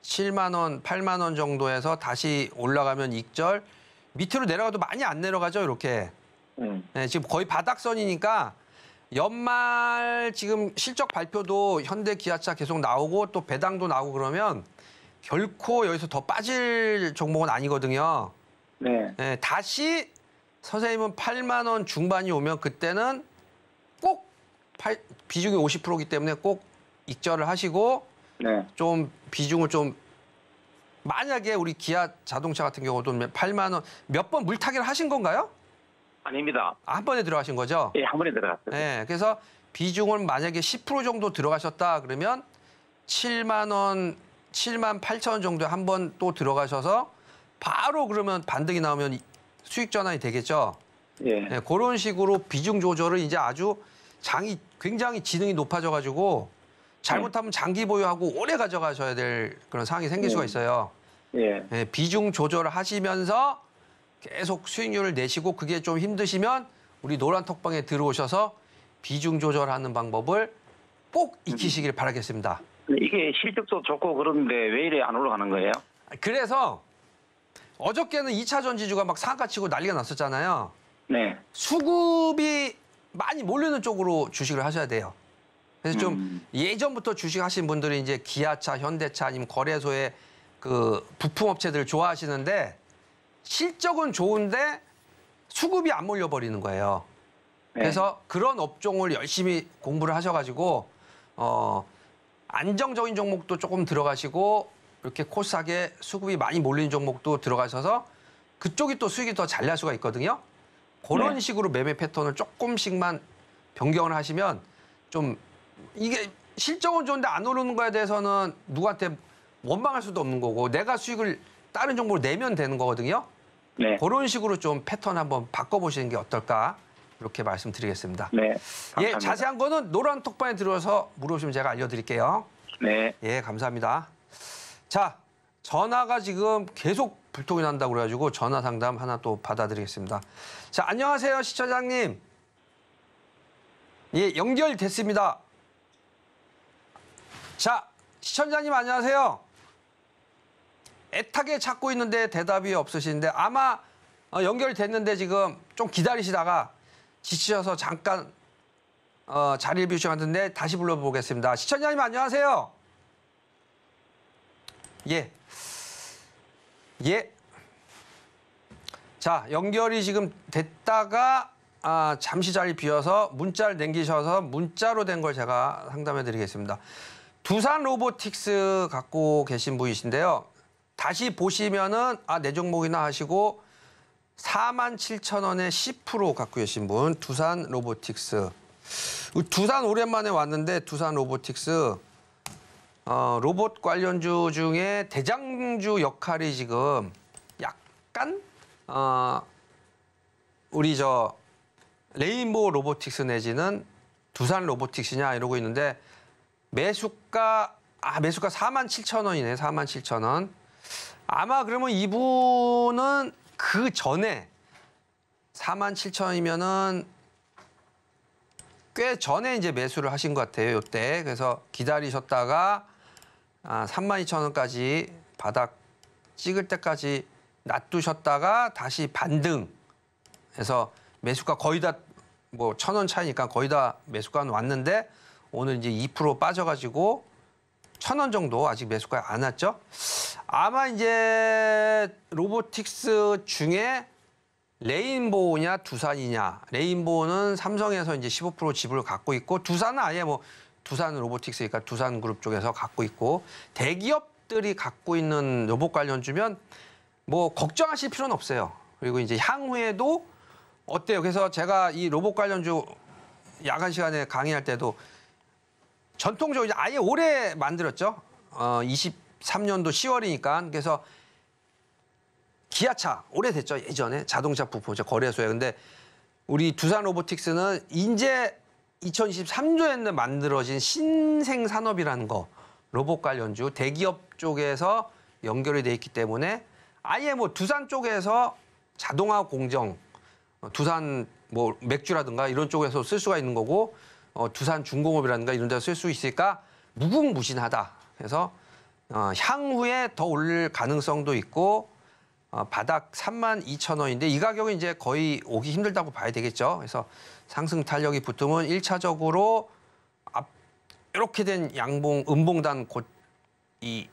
7만 원, 8만 원 정도에서 다시 올라가면 익절. 밑으로 내려가도 많이 안 내려가죠, 이렇게. 네. 네, 지금 거의 바닥선이니까 연말 지금 실적 발표도 현대 기아차 계속 나오고 또 배당도 나오고 그러면 결코 여기서 더 빠질 종목은 아니거든요. 네. 네 다시 선생님은 8만 원 중반이 오면 그때는 꼭 팔, 비중이 50%이기 때문에 꼭 익절을 하시고 네. 좀 비중을 좀 만약에 우리 기아 자동차 같은 경우도 8만 원 몇 번 물타기를 하신 건가요? 아닙니다. 한 번에 들어가신 거죠? 예, 한 번에 들어갔어요. 네, 그래서 비중을 만약에 10% 정도 들어가셨다 그러면 7만 원, 7만 8천 원 정도 에한 번 또 들어가셔서 바로 그러면 반등이 나오면 수익 전환이 되겠죠. 예. 네, 그런 식으로 비중 조절을 이제 아주 장이 굉장히 지능이 높아져 가지고 잘못하면 장기 보유하고 오래 가져가셔야 될 그런 상황이 생길 예. 수가 있어요. 예. 네, 비중 조절하시면서 계속 수익률을 내시고 그게 좀 힘드시면 우리 노란 턱방에 들어오셔서 비중 조절하는 방법을 꼭 익히시길 바라겠습니다. 음. 이게 실적도 좋고 그런데 왜 이래 안 올라가는 거예요? 그래서 어저께는 2차 전지주가 막 상가 치고 난리가 났었잖아요. 네. 수급이 많이 몰리는 쪽으로 주식을 하셔야 돼요. 그래서 좀 음. 예전부터 주식 하신 분들이 이제 기아차, 현대차 아니면 거래소의 그 부품 업체들을 좋아하시는데 실적은 좋은데 수급이 안 몰려 버리는 거예요. 네. 그래서 그런 업종을 열심히 공부를 하셔 가지고 어 안정적인 종목도 조금 들어가시고 이렇게 코스닥에 수급이 많이 몰리는 종목도 들어가셔서 그쪽이 또 수익이 더 잘 날 수가 있거든요. 그런 네. 식으로 매매 패턴을 조금씩만 변경을 하시면 좀 이게 실적은 좋은데 안 오르는 거에 대해서는 누구한테 원망할 수도 없는 거고 내가 수익을 다른 정보로 내면 되는 거거든요. 네. 그런 식으로 좀 패턴 한번 바꿔보시는 게 어떨까 이렇게 말씀드리겠습니다. 네. 예, 감사합니다. 예, 자세한 거는 노란 톡방에 들어서 물어보시면 제가 알려드릴게요. 네. 예, 감사합니다. 자, 전화가 지금 계속 불통이 난다고 그래가지고 전화 상담 하나 또 받아드리겠습니다. 자, 안녕하세요, 시청장님. 예, 연결됐습니다. 자, 시청자님 안녕하세요. 애타게 찾고 있는데 대답이 없으신데 아마 어, 연결됐는데 지금 좀 기다리시다가 지치셔서 잠깐 어, 자리를 비우신 것같는데 다시 불러보겠습니다. 시청자님 안녕하세요. 예. 예. 자, 연결이 지금 됐다가 아, 잠시 자리 비어서 문자를 남기셔서 문자로 된 걸 제가 상담해 드리겠습니다. 두산 로보틱스 갖고 계신 분이신데요. 다시 보시면은 아, 내 종목이나 하시고 4만 7천 원에 10% 갖고 계신 분 두산 로보틱스. 두산 오랜만에 왔는데 두산 로보틱스 어, 로봇 관련주 중에 대장주 역할이 지금 약간 어, 우리 저 레인보우 로보틱스 내지는 두산 로보틱스냐 이러고 있는데 매수가 아 매수가 4만 7천 원이네 4만 7천 원 아마 그러면 이분은 그 전에 4만 7천이면은 원꽤 전에 이제 매수를 하신 것 같아요. 이때 그래서 기다리셨다가 아, 32,000원까지 바닥 찍을 때까지 놔두셨다가 다시 반등해서 매수가 거의 다 뭐 천 원 차이니까 거의 다 매수가는 왔는데 오늘 이제 2% 빠져가지고 천 원 정도 아직 매수가 안 왔죠. 아마 이제 로보틱스 중에 레인보우냐 두산이냐. 레인보우는 삼성에서 이제 15% 지분을 갖고 있고 두산은 아예 뭐 두산 로보틱스니까 그러니까 두산 그룹 쪽에서 갖고 있고 대기업들이 갖고 있는 로봇 관련 주면 뭐 걱정하실 필요는 없어요. 그리고 이제 향후에도 어때요? 그래서 제가 이 로봇 관련주 야간 시간에 강의할 때도 전통적으로 아예 올해 만들었죠. 어, 23년도 10월이니까 그래서 기아차 오래됐죠 예전에 자동차 부품 거래소에 근데 우리 두산 로보틱스는 이제 2023년에 만들어진 신생 산업이라는 거 로봇 관련주 대기업 쪽에서 연결이 돼 있기 때문에 아예 뭐 두산 쪽에서 자동화 공정 어, 두산 뭐 맥주라든가 이런 쪽에서 쓸 수가 있는 거고 어, 두산 중공업이라든가 이런 데서 쓸 수있을까 무궁무진하다 그래서 어, 향후에 더 올릴 가능성도 있고 어, 바닥 3만 2천 원인데 이 가격은 이제 거의 오기 힘들다고 봐야 되겠죠. 그래서 상승 탄력이 붙으면 1차적으로 앞, 이렇게 된 양봉, 음봉단 곧이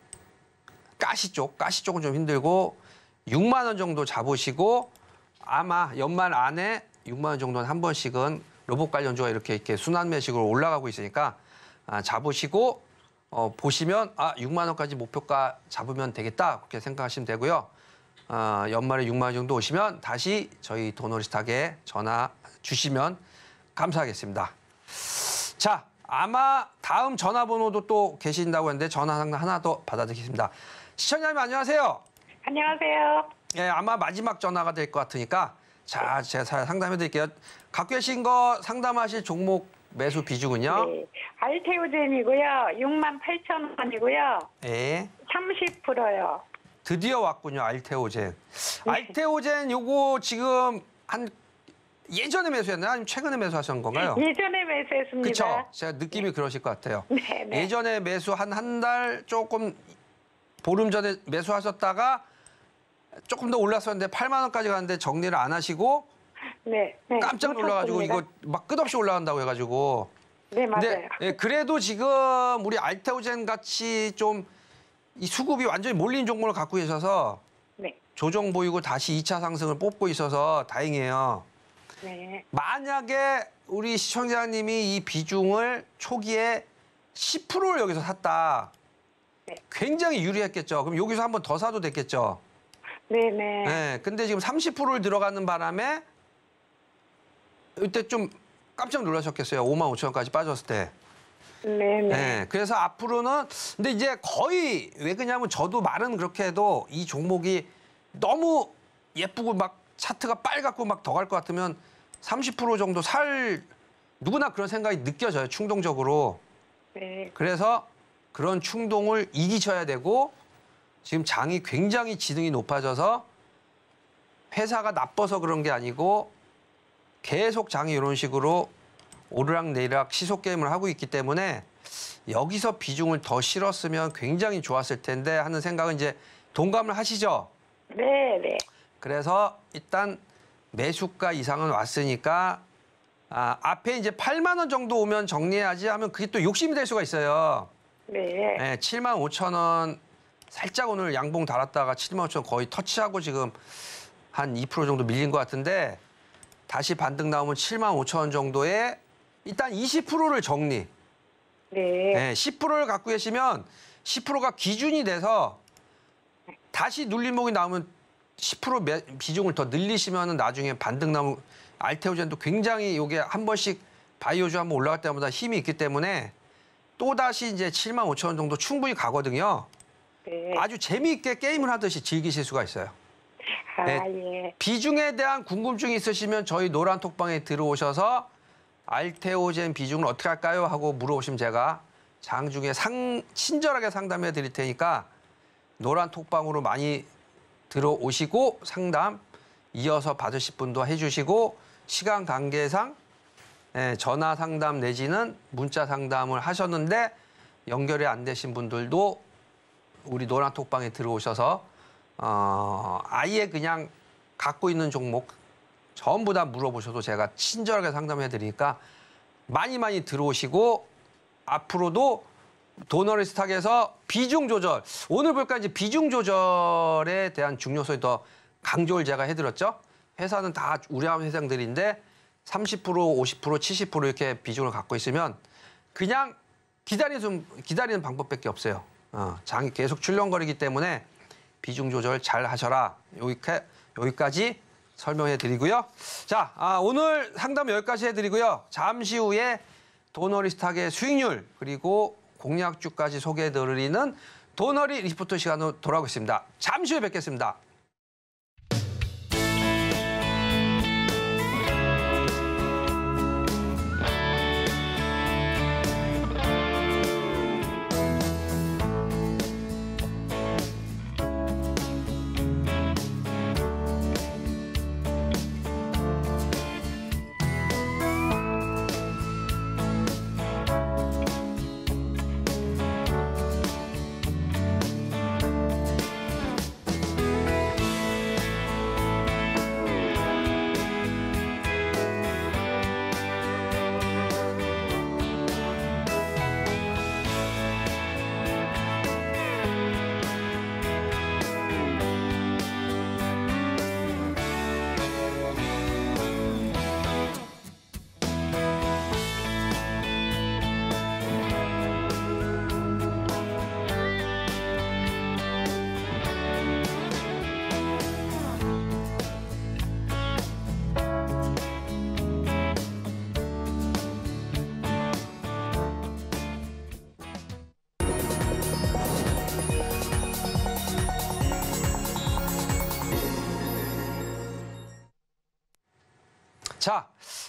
가시 쪽, 가시 쪽은 좀 힘들고 6만 원 정도 잡으시고 아마 연말 안에 6만 원 정도는 한 번씩은 로봇 관련주가 이렇게 이렇게 순환매식으로 올라가고 있으니까 아, 잡으시고 어, 보시면 아 6만 원까지 목표가 잡으면 되겠다 그렇게 생각하시면 되고요. 어, 연말에 6만 원 정도 오시면 다시 저희 도노리스타에 전화 주시면 감사하겠습니다. 자, 아마 다음 전화번호도 또 계신다고 했는데 전화 하나 더 받아드리겠습니다. 시청자님 안녕하세요. 안녕하세요. 예, 아마 마지막 전화가 될 것 같으니까 자, 제가 상담해 드릴게요. 갖고 계신 거 상담하실 종목 매수 비중은요? 네. 알테오젠이고요. 6만 8천 원이고요. 예. 30%요. 드디어 왔군요. 알테오젠. 네. 알테오젠 요거 지금 한 예전에 매수했나요? 아니면 최근에 매수하신 건가요? 예전에 매수했습니다. 그쵸? 제가 느낌이 네. 그러실 것 같아요. 네, 네. 예전에 매수 한 한 달 조금 보름 전에 매수하셨다가 조금 더 올랐었는데 8만 원까지 갔는데 정리를 안 하시고 네, 네. 깜짝 놀라가지고 이거 놓쳤습니다. 막 끝없이 올라간다고 해가지고 네, 맞아요. 근데 예, 그래도 지금 우리 알테오젠 같이 좀이 수급이 완전히 몰린 종목을 갖고 있어서 네. 조정 보이고 다시 2차 상승을 뽑고 있어서 다행이에요. 네. 만약에 우리 시청자님이 이 비중을 초기에 10%를 여기서 샀다. 네. 굉장히 유리했겠죠. 그럼 여기서 한번 더 사도 됐겠죠. 네네. 네. 네. 근데 지금 30%를 들어가는 바람에 이때 좀 깜짝 놀라셨겠어요. 5만 5천 원까지 빠졌을 때. 네, 네. 그래서 앞으로는 근데 이제 거의 왜 그냐면 저도 말은 그렇게 해도 이 종목이 너무 예쁘고 막 차트가 빨갛고 막 더 갈 것 같으면 30% 정도 살 누구나 그런 생각이 느껴져요 충동적으로. 네. 그래서 그런 충동을 이기셔야 되고 지금 장이 굉장히 지능이 높아져서 회사가 나빠서 그런 게 아니고 계속 장이 이런 식으로 오르락내리락 시속 게임을 하고 있기 때문에 여기서 비중을 더 실었으면 굉장히 좋았을 텐데 하는 생각은 이제 동감을 하시죠? 네, 네. 그래서 일단 매수가 이상은 왔으니까 아, 앞에 이제 8만 원 정도 오면 정리해야지 하면 그게 또 욕심이 될 수가 있어요. 네. 네 7만 5천 원 살짝 오늘 양봉 달았다가 7만 5천 원 거의 터치하고 지금 한 2% 정도 밀린 것 같은데 다시 반등 나오면 7만 5천 원 정도에 일단 20%를 정리. 네. 네 10%를 갖고 계시면 10%가 기준이 돼서 다시 눌림목이 나오면 10% 비중을 더 늘리시면 나중에 반등나무 알테오젠도 굉장히 이게 한 번씩 바이오주 한번 올라갈 때마다 힘이 있기 때문에 또다시 이제 7만 5천 원 정도 충분히 가거든요. 네. 아주 재미있게 게임을 하듯이 즐기실 수가 있어요. 아, 네. 예. 비중에 대한 궁금증이 있으시면 저희 노란 톡방에 들어오셔서 알테오젠 비중을 어떻게 할까요? 하고 물어보시면 제가 장중에 상, 친절하게 상담해 드릴 테니까 노란 톡방으로 많이 들어오시고 상담 이어서 받으실 분도 해주시고 시간 관계상 예, 전화 상담 내지는 문자 상담을 하셨는데 연결이 안 되신 분들도 우리 노란 톡방에 들어오셔서 어, 아예 그냥 갖고 있는 종목 전부 다 물어보셔도 제가 친절하게 상담해 드리니까 많이 많이 들어오시고 앞으로도 도너리스탁에서 타 비중 조절 오늘 볼까 이제 비중 조절에 대한 중요성이 더 강조를 제가 해드렸죠. 회사는 다 우량 회장들인데 30% 50% 70% 이렇게 비중을 갖고 있으면 그냥 기다리는 기다리는 방법밖에 없어요. 어, 장이 계속 출렁거리기 때문에 비중 조절 잘 하셔라. 여기까, 여기까지 설명해 드리고요. 자, 아, 오늘 상담 여기까지 해 드리고요. 잠시 후에 도너리 스탁의 수익률 그리고 공약주까지 소개해 드리는 도너리 리포트 시간으로 돌아오겠습니다. 잠시 후에 뵙겠습니다.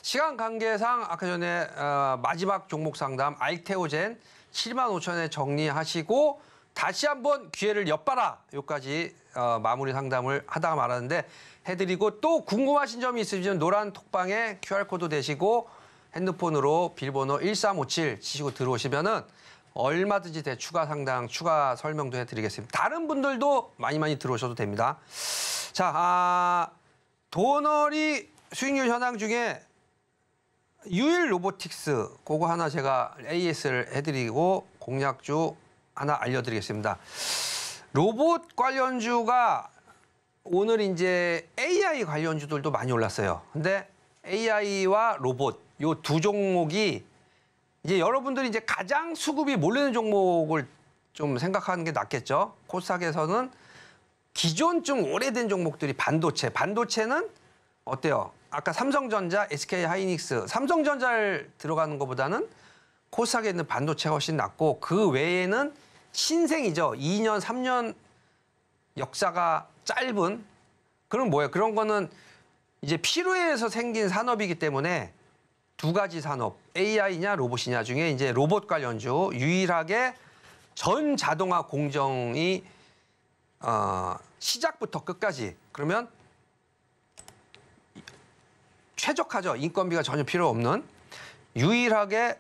시간 관계상 아까 전에 어, 마지막 종목 상담 알테오젠 7만 5천에 정리하시고 다시 한번 기회를 엿봐라 여기까지 어, 마무리 상담을 하다가 말았는데 해드리고 또 궁금하신 점이 있으시면 노란 톡방에 QR코드 되시고 핸드폰으로 빌번호 1357 치시고 들어오시면은 얼마든지 대추가 상담 추가 설명도 해드리겠습니다. 다른 분들도 많이 많이 들어오셔도 됩니다. 자, 아, 도널이 수익률 현황 중에 유일 로보틱스 그거 하나 제가 AS를 해드리고 공략주 하나 알려드리겠습니다. 로봇 관련주가 오늘 이제 AI 관련주들도 많이 올랐어요. 근데 AI와 로봇 요 두 종목이 이제 여러분들이 이제 가장 수급이 몰리는 종목을 좀 생각하는 게 낫겠죠. 코스닥에서는 기존 좀 오래된 종목들이 반도체, 반도체는 어때요? 아까 삼성전자, SK 하이닉스, 삼성전자를 들어가는 것보다는 코스닥에 있는 반도체가 훨씬 낫고 그 외에는 신생이죠. 2년, 3년 역사가 짧은 그런 뭐예요? 그런 거는 이제 필요해서 생긴 산업이기 때문에 두 가지 산업 AI냐 로봇이냐 중에 이제 로봇 관련주 유일하게 전 자동화 공정이 어, 시작부터 끝까지 그러면 최적화죠. 인건비가 전혀 필요 없는 유일하게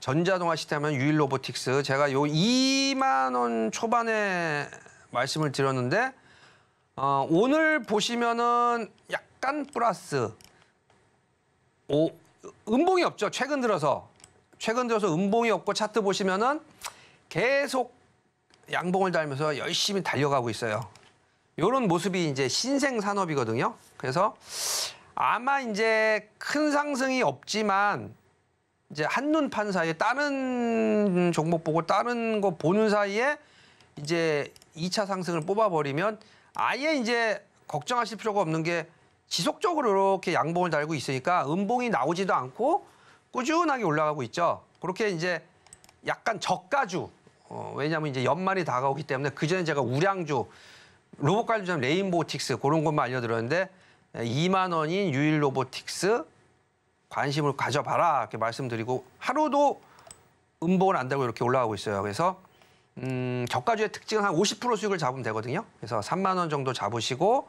전자동화 시스템은 유일 로보틱스. 제가 요 2만 원 초반에 말씀을 드렸는데 어, 오늘 보시면은 약간 플러스 오, 음봉이 없죠. 최근 들어서 최근 들어서 음봉이 없고 차트 보시면은 계속 양봉을 달면서 열심히 달려가고 있어요. 이런 모습이 이제 신생 산업이거든요. 그래서 아마 이제 큰 상승이 없지만 이제 한눈판 사이에 다른 종목 보고 다른 거 보는 사이에 이제 2차 상승을 뽑아버리면 아예 이제 걱정하실 필요가 없는 게 지속적으로 이렇게 양봉을 달고 있으니까 음봉이 나오지도 않고 꾸준하게 올라가고 있죠. 그렇게 이제 약간 저가주 어, 왜냐하면 이제 연말이 다가오기 때문에 그전에 제가 우량주 로봇관주점 레인보틱스 그런 것만 알려드렸는데 2만 원인 유일 로보틱스 관심을 가져봐라 이렇게 말씀드리고 하루도 음봉은 안되고 이렇게 올라가고 있어요. 그래서 음, 저가주의 특징은 한 50% 수익을 잡으면 되거든요. 그래서 3만 원 정도 잡으시고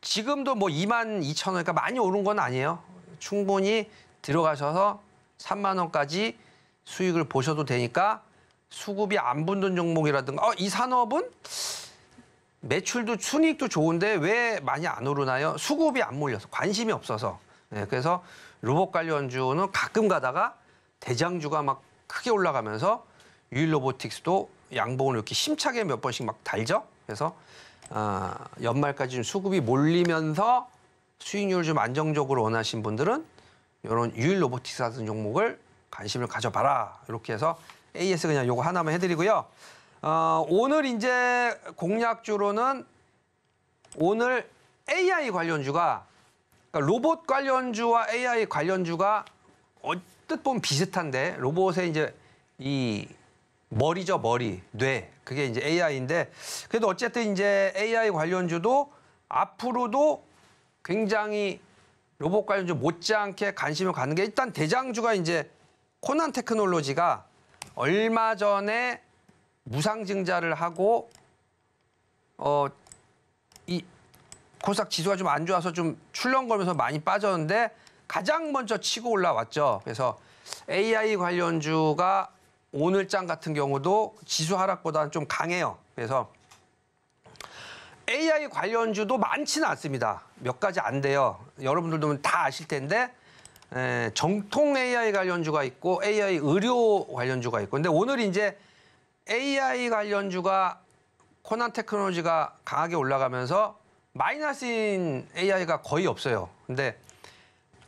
지금도 뭐 2만 2천 원 그러니까 많이 오른 건 아니에요. 충분히 들어가셔서 3만 원까지 수익을 보셔도 되니까 수급이 안 붙는 종목이라든가 어, 이 산업은 매출도 순익도 좋은데 왜 많이 안 오르나요? 수급이 안 몰려서 관심이 없어서. 네, 그래서 로봇 관련주는 가끔 가다가 대장주가 막 크게 올라가면서 유일 로보틱스도 양봉을 이렇게 힘차게몇 번씩 막 달죠. 그래서 어, 연말까지 좀 수급이 몰리면서 수익률 좀 안정적으로 원하신 분들은 이런 유일 로보틱스 같은 종목을 관심을 가져봐라. 이렇게 해서 AS 그냥 요거 하나만 해드리고요. 어, 오늘 이제 공략주로는 오늘 AI 관련주가 그러니까 로봇 관련주와 AI 관련주가 어뜻 보면 비슷한데 로봇의 이제 이 머리죠 머리 뇌 그게 이제 AI인데 그래도 어쨌든 이제 AI 관련주도 앞으로도 굉장히 로봇 관련주 못지않게 관심을 갖는 게 일단 대장주가 이제 코난 테크놀로지가 얼마 전에 무상증자를 하고 어 이 코스닥 지수가 좀 안 좋아서 좀출렁거면서 많이 빠졌는데 가장 먼저 치고 올라왔죠. 그래서 AI 관련주가 오늘장 같은 경우도 지수 하락보다는 좀 강해요. 그래서 AI 관련주도 많지는 않습니다. 몇 가지 안 돼요. 여러분들도 다 아실 텐데 에, 정통 AI 관련주가 있고 AI 의료 관련주가 있고 근데 오늘 이제 AI 관련주가 코난 테크놀로지가 강하게 올라가면서 마이너스인 AI가 거의 없어요. 근데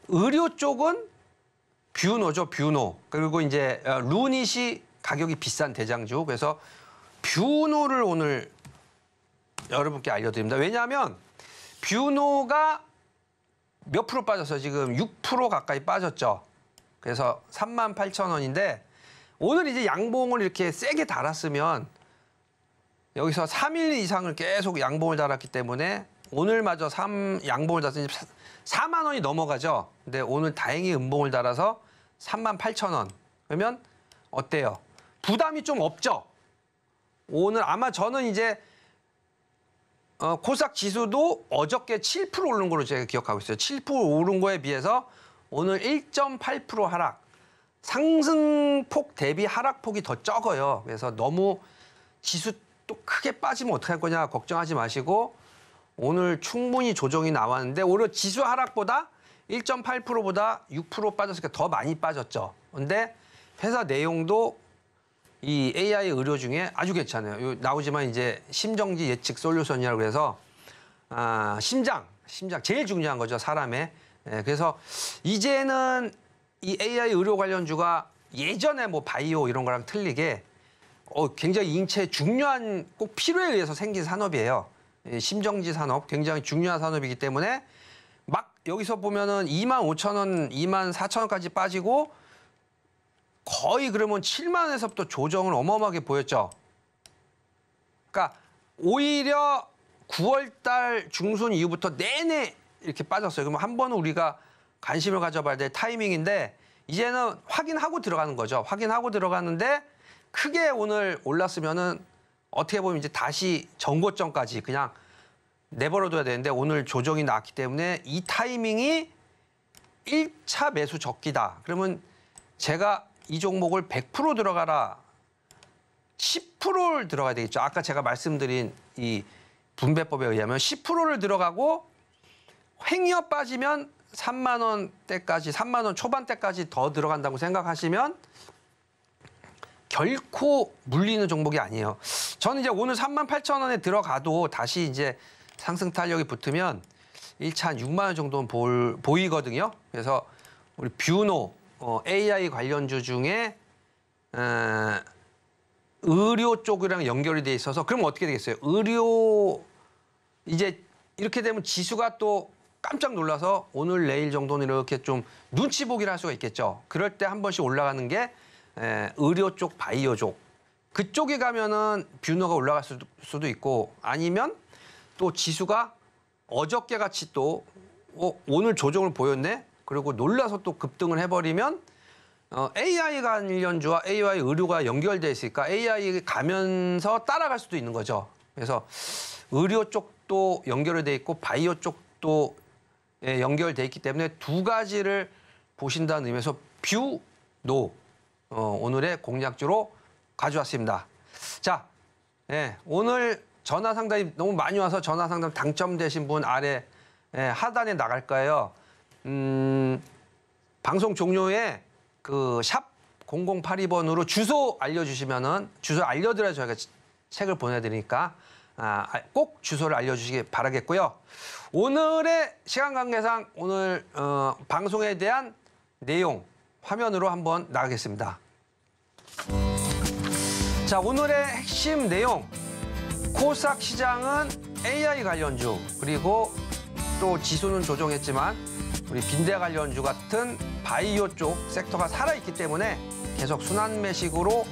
의료 쪽은 뷰노죠, 뷰노. 그리고 이제 어, 루닛이 가격이 비싼 대장주. 그래서 뷰노를 오늘 여러분께 알려드립니다. 왜냐하면 뷰노가 몇 프로 빠졌어요? 지금 6% 가까이 빠졌죠. 그래서 38,000원인데 오늘 이제 양봉을 이렇게 세게 달았으면 여기서 3일 이상을 계속 양봉을 달았기 때문에 오늘마저 3 양봉을 달았으니 4만 원이 넘어가죠. 근데 오늘 다행히 음봉을 달아서 3만 8천 원. 그러면 어때요? 부담이 좀 없죠? 오늘 아마 저는 이제 어, 코삭 지수도 어저께 7% 오른 걸로 제가 기억하고 있어요. 7% 오른 거에 비해서 오늘 1.8% 하락. 상승폭 대비 하락폭이 더 적어요. 그래서 너무 지수 또 크게 빠지면 어떡할 거냐 걱정하지 마시고 오늘 충분히 조정이 나왔는데 오히려 지수 하락보다 1.8%보다 6% 빠졌으니까 더 많이 빠졌죠. 근데 회사 내용도 이 AI 의료 중에 아주 괜찮아요. 나오지만 이제 심정지 예측 솔루션이라고 그래서 아, 심장, 심장 제일 중요한 거죠, 사람의. 예, 그래서 이제는 이 AI 의료 관련주가 예전에 뭐 바이오 이런 거랑 틀리게 어, 굉장히 인체 중요한 꼭 필요에 의해서 생긴 산업이에요. 심정지 산업 굉장히 중요한 산업이기 때문에 막 여기서 보면은 2만 5천 원, 2만 4천 원까지 빠지고 거의 그러면 7만 원에서부터 조정을 어마어마하게 보였죠. 그러니까 오히려 9월 달 중순 이후부터 내내 이렇게 빠졌어요. 그러면 한 번은 우리가 관심을 가져봐야 될 타이밍인데 이제는 확인하고 들어가는 거죠. 확인하고 들어가는데 크게 오늘 올랐으면은 어떻게 보면 이제 다시 전고점까지 그냥 내버려둬야 되는데 오늘 조정이 나기 때문에 이 타이밍이 1차 매수 적기다. 그러면 제가 이 종목을 100% 들어가라 10%를 들어가야 되겠죠. 아까 제가 말씀드린 이 분배법에 의하면 10%를 들어가고 횡이어 빠지면 3만 원대까지 3만 원 초반대까지 더 들어간다고 생각하시면 결코 물리는 종목이 아니에요. 저는 이제 오늘 3만 8천 원에 들어가도 다시 이제 상승 탄력이 붙으면 1차 한 6만 원 정도는 볼, 보이거든요. 그래서 우리 뷰노 어, AI 관련주 중에 에, 의료 쪽이랑 연결이 돼 있어서 그럼 어떻게 되겠어요? 의료 이제 이렇게 되면 지수가 또 깜짝 놀라서 오늘 내일 정도는 이렇게 좀 눈치 보기를 할 수가 있겠죠. 그럴 때 한 번씩 올라가는 게 에, 의료 쪽, 바이오 쪽. 그쪽에 가면은 뷰너가 올라갈 수도, 수도 있고 아니면 또 지수가 어저께 같이 또 어, 오늘 조정을 보였네. 그리고 놀라서 또 급등을 해버리면 어, AI 관련주와 AI 의료가 연결돼 있으니까 AI 가면서 따라갈 수도 있는 거죠. 그래서 의료 쪽도 연결돼 있고 바이오 쪽도 예, 연결돼 있기 때문에 두 가지를 보신다는 의미에서 뷰, 노 어, 오늘의 공략주로 가져왔습니다. 자, 예, 오늘 전화 상담이 너무 많이 와서 전화 상담 당첨되신 분 아래 예, 하단에 나갈 거예요. 음, 방송 종료에 그 샵 0082번으로 주소 알려주시면은 주소 알려드려야 저희가 책을 보내드리니까 아, 아, 꼭 주소를 알려주시기 바라겠고요. 오늘의 시간 관계상 오늘 어, 방송에 대한 내용 화면으로 한번 나가겠습니다. 자 오늘의 핵심 내용 코스닥 시장은 AI 관련주 그리고 또 지수는 조정했지만 우리 빈대 관련주 같은 바이오 쪽 섹터가 살아있기 때문에 계속 순환매식으로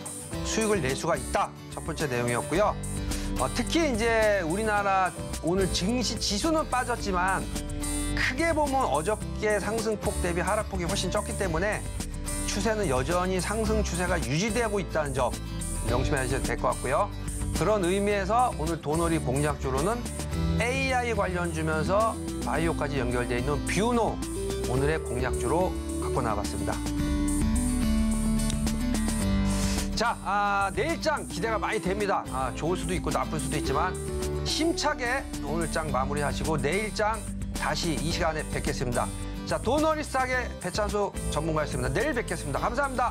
수익을 낼 수가 있다 첫 번째 내용이었고요. 어, 특히 이제 우리나라 오늘 증시 지수는 빠졌지만 크게 보면 어저께 상승폭 대비 하락폭이 훨씬 적기 때문에 추세는 여전히 상승 추세가 유지되고 있다는 점 명심하셔도 될 것 같고요. 그런 의미에서 오늘 도널이 공략주로는 AI 관련 주면서 바이오까지 연결되어 있는 뷰노 오늘의 공략주로 갖고 나왔습니다 자, 아, 내일장 기대가 많이 됩니다. 아, 좋을 수도 있고 나쁠 수도 있지만 힘차게 오늘장 마무리하시고 내일장 다시 이 시간에 뵙겠습니다. 자, 돈어리스하게 배찬수 전문가였습니다. 내일 뵙겠습니다. 감사합니다.